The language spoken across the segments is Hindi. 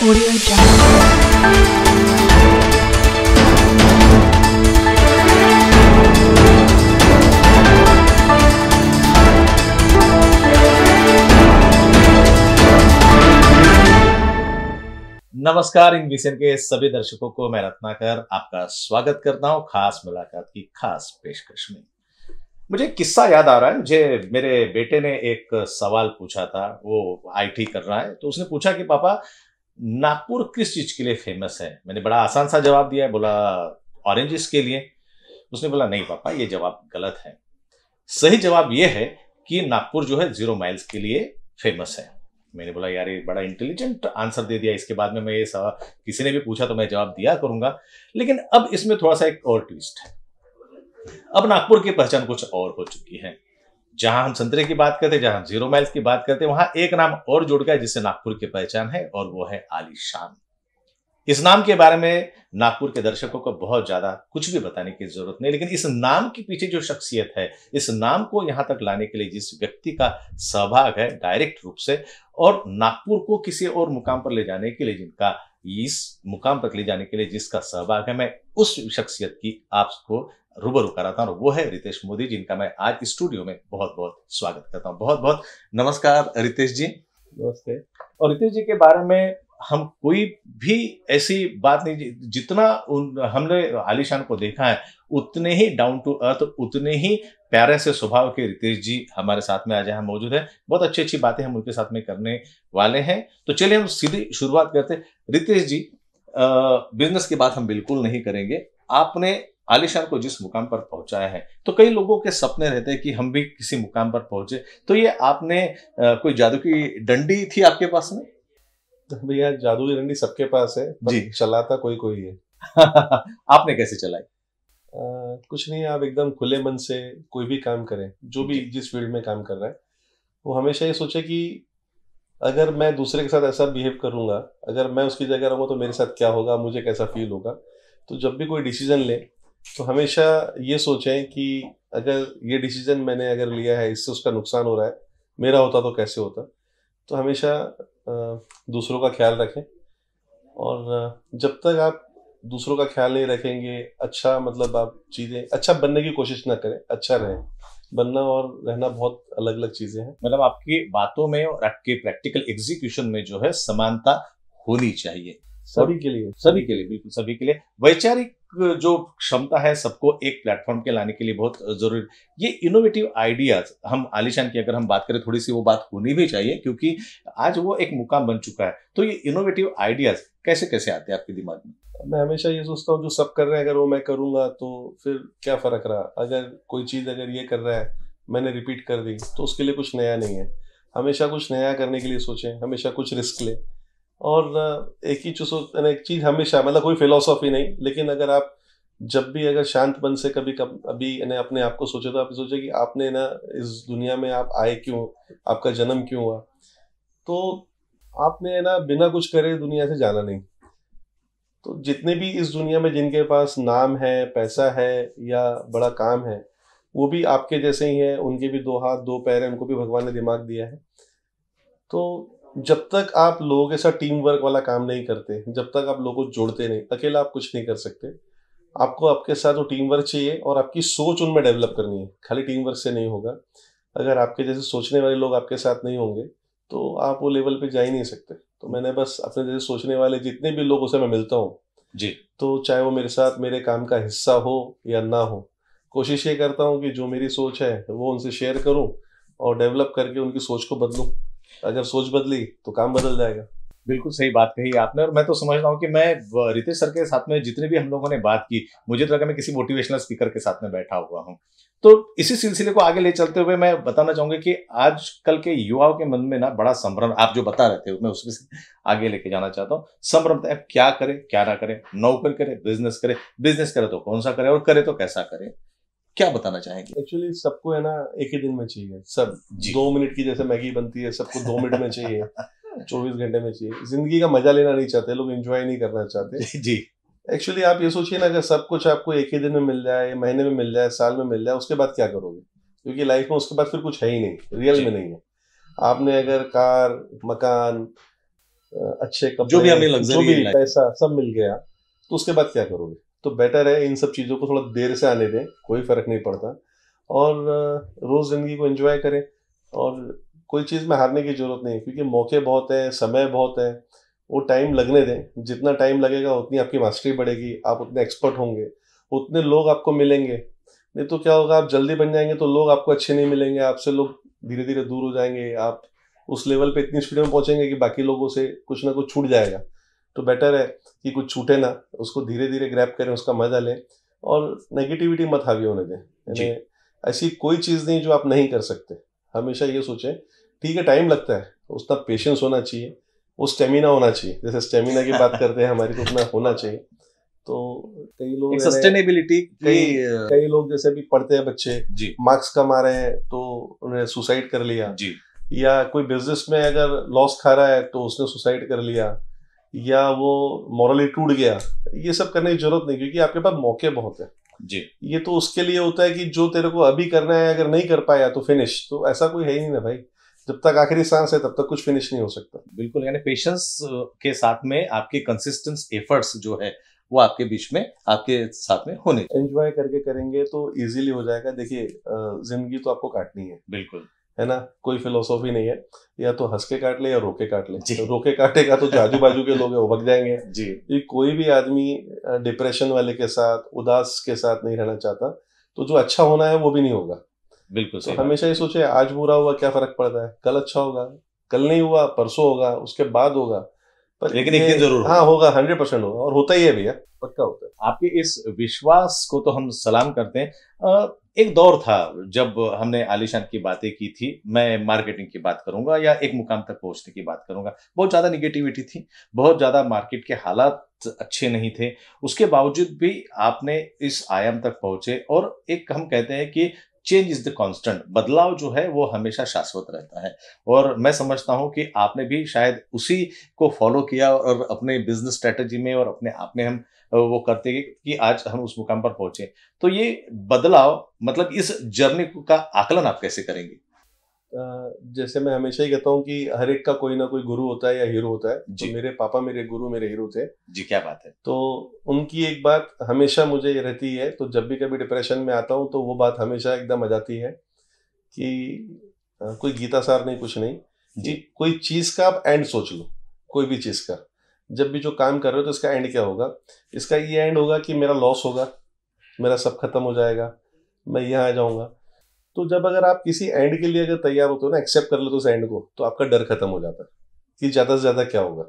Audio नमस्कार इन विषय के सभी दर्शकों को मैं रत्नाकर आपका स्वागत करता हूं खास मुलाकात की खास पेशकश में मुझे किस्सा याद आ रहा है मुझे मेरे बेटे ने एक सवाल पूछा था वो आईटी कर रहा है तो उसने पूछा कि पापा नागपुर किस चीज के लिए फेमस है मैंने बड़ा आसान सा जवाब दिया बोला ऑरेंजेस के लिए उसने बोला नहीं पापा ये जवाब गलत है सही जवाब ये है कि नागपुर जो है जीरो माइल्स के लिए फेमस है मैंने बोला यार ये बड़ा इंटेलिजेंट आंसर दे दिया इसके बाद में मैं ये सवाल किसी ने भी पूछा तो मैं जवाब दिया करूंगा लेकिन अब इसमें थोड़ा सा एक और ट्विस्ट है अब नागपुर की पहचान कुछ और हो चुकी है जहां हम संतरे की बात करते हैं जहां हम जीरो माइल्स की बात करते हैं वहां एक नाम और जुड़ गया जिससे नागपुर की पहचान है और वो है आलिशान इस नाम के बारे में नागपुर के दर्शकों को बहुत ज्यादा कुछ भी बताने की जरूरत नहीं लेकिन इस नाम के पीछे जो शख्सियत है इस नाम को यहां तक लाने के लिए जिस व्यक्ति का सहभाग है डायरेक्ट रूप से और नागपुर को किसी और मुकाम पर ले जाने के लिए जिनका इस मुकाम तक ले जाने के लिए जिसका सहभाग है मैं उस शख्सियत की आपको रूबरू कराता हूँ वो है रितेश मोदी जिनका मैं आज स्टूडियो में बहुत बहुत स्वागत करता हूँ बहुत बहुत नमस्कार रितेश जी नमस्ते और रितेश जी के बारे में हम कोई भी ऐसी बात नहीं जितना उन हमने आलिशान को देखा है उतने ही डाउन टू अर्थ उतने ही प्यारे से स्वभाव के रितेश जी हमारे साथ में आज यहाँ मौजूद है बहुत अच्छी अच्छी बातें हम उनके साथ में करने वाले हैं तो चलिए हम सीधी शुरुआत करते रितेश जी बिजनेस की बात हम बिल्कुल नहीं करेंगे आपने आलिशान को जिस मुकाम पर पहुंचाया है तो कई लोगों के सपने रहते हैं कि हम भी किसी मुकाम पर पहुंचे तो ये आपने आ, कोई जादू की डंडी थी आपके पास में तो भैया जादू की डंडी सबके पास है जी चलाता कोई कोई है आपने कैसे चलाई कुछ नहीं आप एकदम खुले मन से कोई भी काम करें जो भी जिस फील्ड में काम कर रहे हैं वो हमेशा ये सोचे कि अगर मैं दूसरे के साथ ऐसा बिहेव करूंगा अगर मैं उसकी जगह रहूंगा तो मेरे साथ क्या होगा मुझे कैसा फील होगा तो जब भी कोई डिसीजन ले तो हमेशा ये सोचें कि अगर ये डिसीजन मैंने अगर लिया है इससे उसका नुकसान हो रहा है मेरा होता तो कैसे होता तो हमेशा दूसरों का ख्याल रखें और जब तक आप दूसरों का ख्याल नहीं रखेंगे अच्छा मतलब आप चीज़ें अच्छा बनने की कोशिश ना करें अच्छा रहें बनना और रहना बहुत अलग अलग चीज़ें हैं मतलब आपकी बातों में और आपके प्रैक्टिकल एग्जीक्यूशन में जो है समानता होनी चाहिए सभी के लिए सभी के लिए बिल्कुल सभी के लिए वैचारिक जो क्षमता है सबको एक प्लेटफॉर्म के लाने के लिए बहुत जरूरी ये इनोवेटिव आइडियाज हम आलिशान की अगर हम बात करें थोड़ी सी वो बात होनी भी चाहिए क्योंकि आज वो एक मुकाम बन चुका है तो ये इनोवेटिव आइडियाज कैसे कैसे आते हैं आपके दिमाग में मैं हमेशा ये सोचता हूँ जो सब कर रहे हैं अगर वो मैं करूंगा तो फिर क्या फर्क रहा अगर कोई चीज अगर ये कर रहा है मैंने रिपीट कर दी तो उसके लिए कुछ नया नहीं है हमेशा कुछ नया करने के लिए सोचें हमेशा कुछ रिस्क लें और एक ही चूसो एक चीज हमेशा मतलब कोई फिलोसॉफी नहीं लेकिन अगर आप जब भी अगर शांत मन से कभी कब अभी यानी अपने आप को सोचे तो आप सोचे कि आपने ना इस दुनिया में आप आए क्यों आपका जन्म क्यों हुआ तो आपने ना बिना कुछ करे दुनिया से जाना नहीं तो जितने भी इस दुनिया में जिनके पास नाम है पैसा है या बड़ा काम है वो भी आपके जैसे ही हैं उनके भी दो हाथ दो पैर हैं उनको भी भगवान ने दिमाग दिया है तो जब तक आप लोगों के साथ टीम वर्क वाला काम नहीं करते जब तक आप लोगों को जोड़ते नहीं अकेला आप कुछ नहीं कर सकते आपको आपके साथ वो टीम वर्क चाहिए और आपकी सोच उनमें डेवलप करनी है खाली टीम वर्क से नहीं होगा अगर आपके जैसे सोचने वाले लोग आपके साथ नहीं होंगे तो आप वो लेवल पे जा ही नहीं सकते तो मैंने बस अपने जैसे सोचने वाले जितने भी लोग उसे मैं मिलता हूँ जी तो चाहे वो मेरे साथ मेरे काम का हिस्सा हो या ना हो कोशिश ये करता हूँ कि जो मेरी सोच है वो उनसे शेयर करूँ और डेवलप करके उनकी सोच को बदलूँ अगर सोच बदली तो काम बदल जाएगा बिल्कुल सही बात कही आपने और मैं तो समझता हूँ कि मैं रितेश सर के साथ में जितने भी हम लोगों ने बात की मुझे तो लगा मैं किसी मोटिवेशनल स्पीकर के साथ में बैठा हुआ हूँ तो इसी सिलसिले को आगे ले चलते हुए मैं बताना चाहूंगा कि आजकल के युवाओं के मन में ना बड़ा संभ्रम आप जो बता रहे थे मैं उसमें से आगे लेके जाना चाहता हूँ संभ्रम था तो क्या करे क्या ना करे नौकरी करे बिजनेस करे बिजनेस करे तो कौन सा करे और करे तो कैसा करे क्या बताना चाहेंगे एक्चुअली सबको है ना एक ही दिन में चाहिए सब दो मिनट की जैसे मैगी बनती है सबको दो मिनट में चाहिए चौबीस घंटे में चाहिए जिंदगी का मजा लेना नहीं चाहते लोग एंजॉय नहीं करना चाहते जी एक्चुअली आप ये सोचिए ना अगर सब कुछ आपको एक ही दिन में मिल जाए महीने में मिल जाए साल में मिल जाए उसके बाद क्या करोगे क्योंकि लाइफ में उसके बाद फिर कुछ है ही नहीं रियल में नहीं है आपने अगर कार मकान अच्छे कपड़े जो भी हमें जो भी पैसा सब मिल गया तो उसके बाद क्या करोगे तो बेटर है इन सब चीज़ों को थोड़ा देर से आने दें कोई फ़र्क नहीं पड़ता और रोज़ ज़िंदगी को इंजॉय करें और कोई चीज़ में हारने की ज़रूरत नहीं क्योंकि मौके बहुत हैं समय बहुत है वो टाइम लगने दें जितना टाइम लगेगा उतनी आपकी मास्टरी बढ़ेगी आप उतने एक्सपर्ट होंगे उतने लोग आपको मिलेंगे नहीं तो क्या होगा आप जल्दी बन जाएंगे तो लोग आपको अच्छे नहीं मिलेंगे आपसे लोग धीरे धीरे दूर हो जाएंगे आप उस लेवल पे इतनी स्पीड में पहुंचेंगे कि बाकी लोगों से कुछ ना कुछ छूट जाएगा तो बेटर है कि कुछ छूटे ना उसको धीरे धीरे ग्रैप करें उसका मजा लें और नेगेटिविटी मत हावी होने दें ऐसी कोई चीज़ नहीं जो आप नहीं कर सकते हमेशा ये सोचें ठीक है टाइम लगता है उतना पेशेंस होना चाहिए वो स्टेमिना होना चाहिए जैसे स्टेमिना की बात करते हैं हमारी को तो उतना होना चाहिए तो कई लोग सस्टेनेबिलिटी कई कई लोग जैसे भी पढ़ते हैं बच्चे मार्क्स कम आ रहे हैं तो उन्हें सुसाइड कर लिया जी या कोई बिजनेस में अगर लॉस खा रहा है तो उसने सुसाइड कर लिया या वो मॉरली टूट गया ये सब करने की जरूरत नहीं क्योंकि आपके पास मौके बहुत है जी ये तो उसके लिए होता है कि जो तेरे को अभी करना है अगर नहीं कर पाया तो फिनिश तो ऐसा कोई है ही नहीं ना भाई जब तक आखिरी सांस है तब तक कुछ फिनिश नहीं हो सकता बिल्कुल यानी पेशेंस के साथ में आपके कंसिस्टेंस एफर्ट्स जो है वो आपके बीच में आपके साथ में होने एंजॉय करके करेंगे तो इजीली हो जाएगा देखिए जिंदगी तो आपको काटनी है बिल्कुल है ना कोई फिलोसॉफी नहीं है या तो हंस के काट ले या रोके काट ले तो रोके काटेगा तो आजू बाजू के लोग हैं वो भग जाएंगे जी ये कोई भी आदमी डिप्रेशन वाले के साथ उदास के साथ नहीं रहना चाहता तो जो अच्छा होना है वो भी नहीं होगा बिल्कुल तो हमेशा ये सोचे आज बुरा हुआ क्या फर्क पड़ता है कल अच्छा होगा कल नहीं हुआ परसों होगा उसके बाद होगा पर लेकिन एक दिन जरूर हाँ होगा हंड्रेड परसेंट होगा और होता ही है भैया पक्का होता है आपके इस विश्वास को तो हम सलाम करते हैं एक दौर था जब हमने आलिशान की बातें की थी मैं मार्केटिंग की बात करूंगा या एक मुकाम तक पहुंचने की बात करूंगा बहुत ज़्यादा निगेटिविटी थी बहुत ज़्यादा मार्केट के हालात अच्छे नहीं थे उसके बावजूद भी आपने इस आयाम तक पहुंचे और एक हम कहते हैं कि चेंज इज द कांस्टेंट बदलाव जो है वो हमेशा शाश्वत रहता है और मैं समझता हूँ कि आपने भी शायद उसी को फॉलो किया और अपने बिजनेस स्ट्रेटजी में और अपने आप में हम वो करते हैं कि आज हम उस मुकाम पर पहुंचे तो ये बदलाव मतलब इस जर्नी का आकलन आप कैसे करेंगे जैसे मैं हमेशा ही कहता हूँ कि हर एक का कोई ना कोई गुरु होता है या हीरो होता है तो जी तो मेरे पापा मेरे गुरु मेरे हीरो थे जी क्या बात है तो उनकी एक बात हमेशा मुझे ये रहती है तो जब भी कभी डिप्रेशन में आता हूँ तो वो बात हमेशा एकदम आ जाती है कि कोई गीता सार नहीं कुछ नहीं जी कोई चीज का आप एंड सोच लो कोई भी चीज का जब भी जो काम कर रहे हो तो इसका एंड क्या होगा इसका ये एंड होगा कि मेरा लॉस होगा मेरा सब खत्म हो जाएगा मैं यहाँ आ जाऊंगा तो जब अगर आप किसी एंड के लिए अगर तैयार होते हो ना एक्सेप्ट कर लेते हो उस एंड को तो आपका डर खत्म हो जाता है कि ज़्यादा से ज़्यादा क्या होगा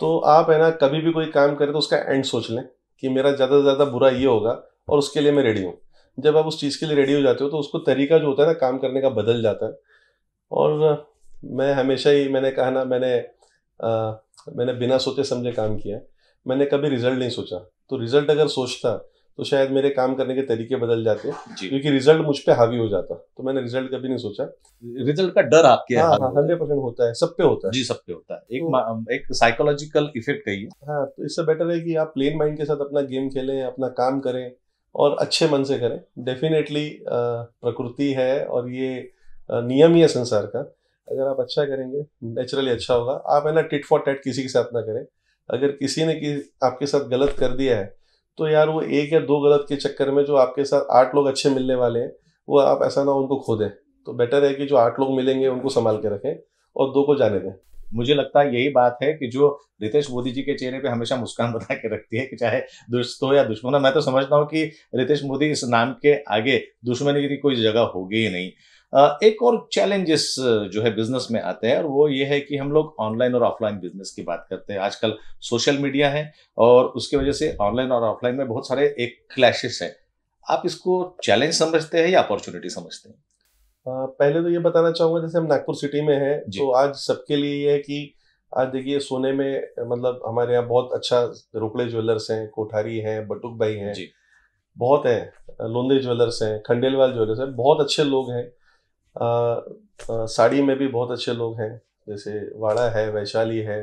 तो आप है ना कभी भी कोई काम करें तो उसका एंड सोच लें कि मेरा ज़्यादा से ज़्यादा बुरा ये होगा और उसके लिए मैं रेडी हूँ जब आप उस चीज़ के लिए रेडी हो जाते हो तो उसको तरीका जो होता है ना काम करने का बदल जाता है और मैं हमेशा ही मैंने कहा ना मैंने आ, मैंने बिना सोचे समझे काम किया मैंने कभी रिजल्ट नहीं सोचा तो रिजल्ट अगर सोचता तो शायद मेरे काम करने के तरीके बदल जाते क्योंकि रिजल्ट मुझ पर हावी हो जाता तो मैंने रिजल्ट कभी नहीं सोचा रिजल्ट का डर आपके हंड्रेड हाँ, परसेंट हाँ, होता है सब पे होता है जी सब पे होता है एक तो, एक साइकोलॉजिकल इफेक्ट कही हाँ तो इससे बेटर है कि आप प्लेन माइंड के साथ अपना गेम खेलें अपना काम करें और अच्छे मन से करें डेफिनेटली प्रकृति है और ये नियम ही है संसार का अगर आप अच्छा करेंगे नेचुरली अच्छा होगा आप है ना टिट फॉर टेट किसी के साथ ना करें अगर किसी ने कि आपके साथ गलत कर दिया है तो यार वो एक या दो गलत के चक्कर में जो आपके साथ आठ लोग अच्छे मिलने वाले हैं वो आप ऐसा ना उनको खो दें तो बेटर है कि जो आठ लोग मिलेंगे उनको संभाल के रखें और दो को जाने दें मुझे लगता है यही बात है कि जो रितेश मोदी जी के चेहरे पे हमेशा मुस्कान बना के रखती है कि चाहे दुष्ट हो या दुश्मन हो मैं तो समझता हूँ कि रितेश मोदी इस नाम के आगे दुश्मनी की कोई जगह होगी ही नहीं एक और चैलेंजेस जो है बिजनेस में आते हैं और वो ये है कि हम लोग ऑनलाइन और ऑफलाइन बिजनेस की बात करते हैं आजकल सोशल मीडिया है और उसके वजह से ऑनलाइन और ऑफलाइन में बहुत सारे एक क्लैशेस हैं आप इसको चैलेंज समझते हैं या अपॉर्चुनिटी समझते हैं पहले तो ये बताना चाहूंगा जैसे हम नागपुर सिटी में हैं तो आज सबके लिए ये है कि आज देखिए सोने में मतलब हमारे यहाँ बहुत अच्छा रोकड़े ज्वेलर्स हैं कोठारी हैं बटुक भाई हैं बहुत हैं लोंदे ज्वेलर्स हैं खंडेलवाल ज्वेलर्स हैं बहुत अच्छे लोग हैं साड़ी में भी बहुत अच्छे लोग हैं जैसे वाड़ा है वैशाली है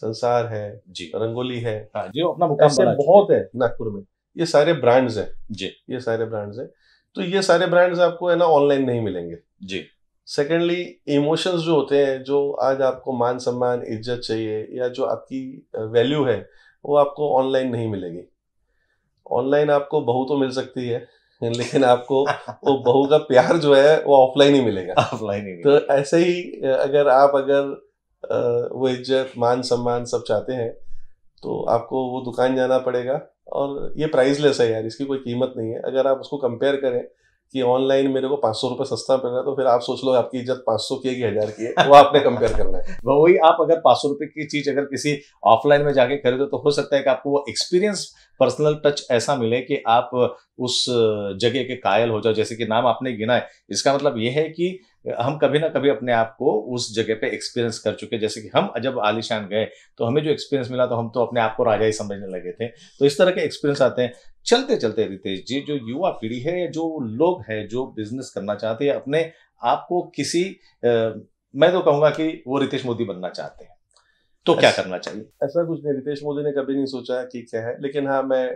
संसार है जी रंगोली है हाँ, जी अपना मुकाम बहुत है नागपुर में ये सारे ब्रांड्स हैं जी ये सारे ब्रांड्स हैं तो ये सारे ब्रांड्स आपको है ना ऑनलाइन नहीं मिलेंगे जी सेकेंडली इमोशंस जो होते हैं जो आज आपको मान सम्मान इज्जत चाहिए या जो आपकी वैल्यू है वो आपको ऑनलाइन नहीं मिलेगी ऑनलाइन आपको बहुत तो मिल सकती है लेकिन आपको वो बहू का प्यार जो है वो ऑफलाइन ही मिलेगा ऑफलाइन ही तो ऐसे ही अगर आप अगर वो इज्जत मान सम्मान सब चाहते हैं तो आपको वो दुकान जाना पड़ेगा और ये प्राइसलेस है यार इसकी कोई कीमत नहीं है अगर आप उसको कंपेयर करें कि ऑनलाइन मेरे को पांच सौ रुपये सस्ता मिल रहा है तो फिर आप सोच लो आपकी इज्जत पाँच सौ की है कि हज़ार की है वो आपने कंपेयर करना है वही आप अगर पांच सौ रुपए की चीज़ अगर किसी ऑफलाइन में जाके खरीदो तो हो सकता है कि आपको वो एक्सपीरियंस पर्सनल टच ऐसा मिले कि आप उस जगह के कायल हो जाओ जैसे कि नाम आपने गिना है इसका मतलब यह है कि हम कभी ना कभी अपने आप को उस जगह पे एक्सपीरियंस कर चुके जैसे कि हम जब आलिशान गए तो हमें जो एक्सपीरियंस मिला तो हम तो अपने आप को राजा ही समझने लगे थे तो इस तरह के एक्सपीरियंस आते हैं चलते चलते रितेश जी जो युवा पीढ़ी है या जो लोग है जो बिजनेस करना चाहते हैं अपने आप को किसी आ, मैं तो कहूँगा कि वो रितेश मोदी बनना चाहते हैं तो क्या करना चाहिए ऐसा कुछ नहीं रितेश मोदी ने कभी नहीं सोचा कि क्या है लेकिन हाँ मैं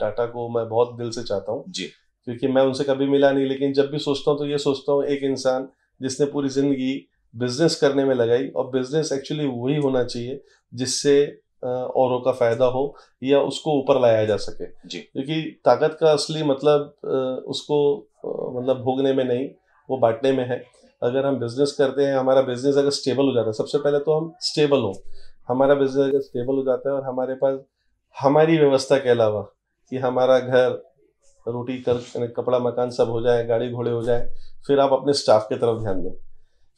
टाटा को मैं बहुत दिल से चाहता हूँ जी क्योंकि मैं उनसे कभी मिला नहीं लेकिन जब भी सोचता हूँ तो ये सोचता हूँ एक इंसान जिसने पूरी ज़िंदगी बिजनेस करने में लगाई और बिजनेस एक्चुअली वही होना चाहिए जिससे औरों का फायदा हो या उसको ऊपर लाया जा सके क्योंकि ताकत का असली मतलब उसको मतलब भोगने में नहीं वो बांटने में है अगर हम बिजनेस करते हैं हमारा बिजनेस अगर स्टेबल हो जाता है सबसे पहले तो हम स्टेबल हो हमारा बिजनेस अगर स्टेबल हो जाता है और हमारे पास हमारी व्यवस्था के अलावा कि हमारा घर रोटी कर कपड़ा मकान सब हो जाए गाड़ी घोड़े हो जाए फिर आप अपने स्टाफ की तरफ ध्यान दें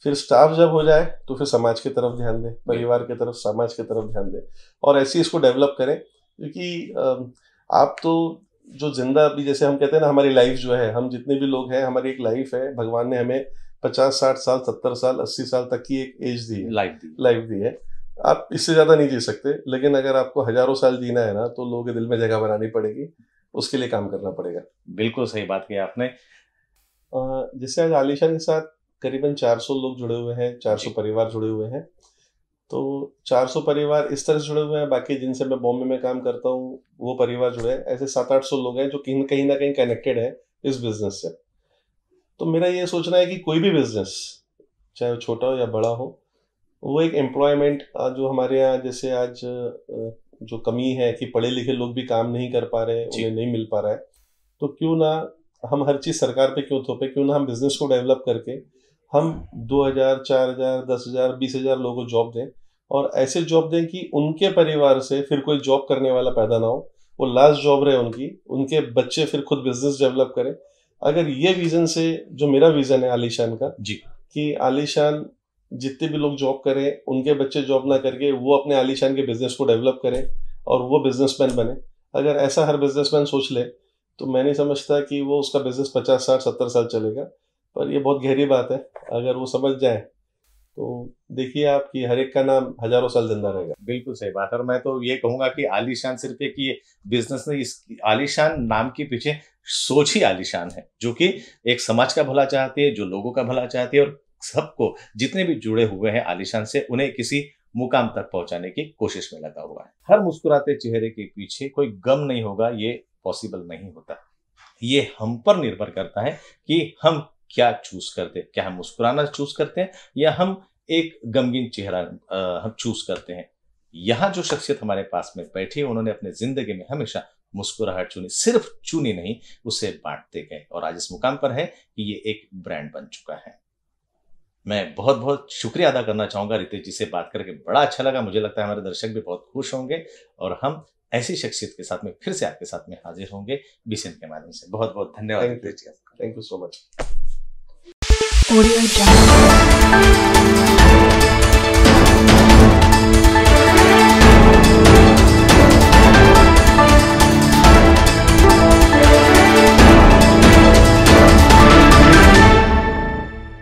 फिर स्टाफ जब हो जाए तो फिर समाज की तरफ ध्यान दें परिवार की तरफ समाज की तरफ ध्यान दें और ऐसे इसको डेवलप करें क्योंकि आप तो जो जिंदा अभी जैसे हम कहते हैं ना हमारी लाइफ जो है हम जितने भी लोग हैं हमारी एक लाइफ है भगवान ने हमें पचास साठ साल सत्तर साल अस्सी साल तक की एक एज दी है लाइफ दी लाइफ दी है आप इससे ज़्यादा नहीं जी सकते लेकिन अगर आपको हजारों साल जीना है ना तो लोगों के दिल में जगह बनानी पड़ेगी उसके लिए काम करना पड़ेगा बिल्कुल सही बात की आपने जिससे आज आलिशान के साथ करीबन 400 लोग जुड़े हुए हैं 400 परिवार जुड़े हुए हैं तो 400 परिवार इस तरह से जुड़े हुए हैं बाकी जिनसे मैं बॉम्बे में काम करता हूँ वो परिवार जुड़े हैं ऐसे सात आठ सौ लोग हैं जो कहीं कहीं ना कहीं कनेक्टेड है इस बिजनेस से तो मेरा ये सोचना है कि कोई भी बिजनेस चाहे वो छोटा हो या बड़ा हो वो एक एम्प्लॉयमेंट जो हमारे यहाँ जैसे आज जो कमी है कि पढ़े लिखे लोग भी काम नहीं कर पा रहे उन्हें नहीं मिल पा रहा है तो क्यों ना हम हर चीज़ सरकार पे क्यों थोपे क्यों ना हम बिजनेस को डेवलप करके हम 2000, 4000, 10000, 20000 लोगों को जॉब दें और ऐसे जॉब दें कि उनके परिवार से फिर कोई जॉब करने वाला पैदा ना हो वो लास्ट जॉब रहे उनकी उनके बच्चे फिर खुद बिजनेस डेवलप करें अगर ये विजन से जो मेरा विजन है आलिशान का जी कि आलिशान जितने भी लोग जॉब करें उनके बच्चे जॉब ना करके वो अपने आलिशान के बिजनेस को डेवलप करें और वो बिजनेसमैन बने अगर ऐसा हर बिजनेसमैन सोच ले तो मैं नहीं समझता कि वो उसका बिजनेस पचास साठ सत्तर साल चलेगा पर ये बहुत गहरी बात है अगर वो समझ जाए तो देखिए आप कि हर एक का नाम हजारों साल जिंदा रहेगा बिल्कुल सही बात है और मैं तो ये कहूंगा कि आलिशान सिर्फ एक ये बिजनेस नहीं इस आलिशान नाम के पीछे सोच ही आलिशान है जो कि एक समाज का भला चाहती है जो लोगों का भला चाहती है और सबको जितने भी जुड़े हुए हैं आलिशान से उन्हें किसी मुकाम तक पहुंचाने की कोशिश में लगा हुआ है हर मुस्कुराते चेहरे के पीछे कोई गम नहीं होगा ये पॉसिबल नहीं होता ये हम पर निर्भर करता है कि हम क्या चूज करते हैं क्या हम मुस्कुराना चूज करते हैं या हम एक गमगीन चेहरा हम चूज करते हैं यहाँ जो शख्सियत हमारे पास में बैठी है उन्होंने अपने जिंदगी में हमेशा मुस्कुराहट चुनी सिर्फ चुनी नहीं उसे बांटते गए और आज इस मुकाम पर है कि ये एक ब्रांड बन चुका है मैं बहुत बहुत शुक्रिया अदा करना चाहूँगा रितेश जी से बात करके बड़ा अच्छा लगा मुझे लगता है हमारे दर्शक भी बहुत खुश होंगे और हम ऐसी शख्सियत के साथ में फिर से आपके साथ में हाजिर होंगे बीसेन के माध्यम से बहुत बहुत धन्यवाद थैंक यू सो मच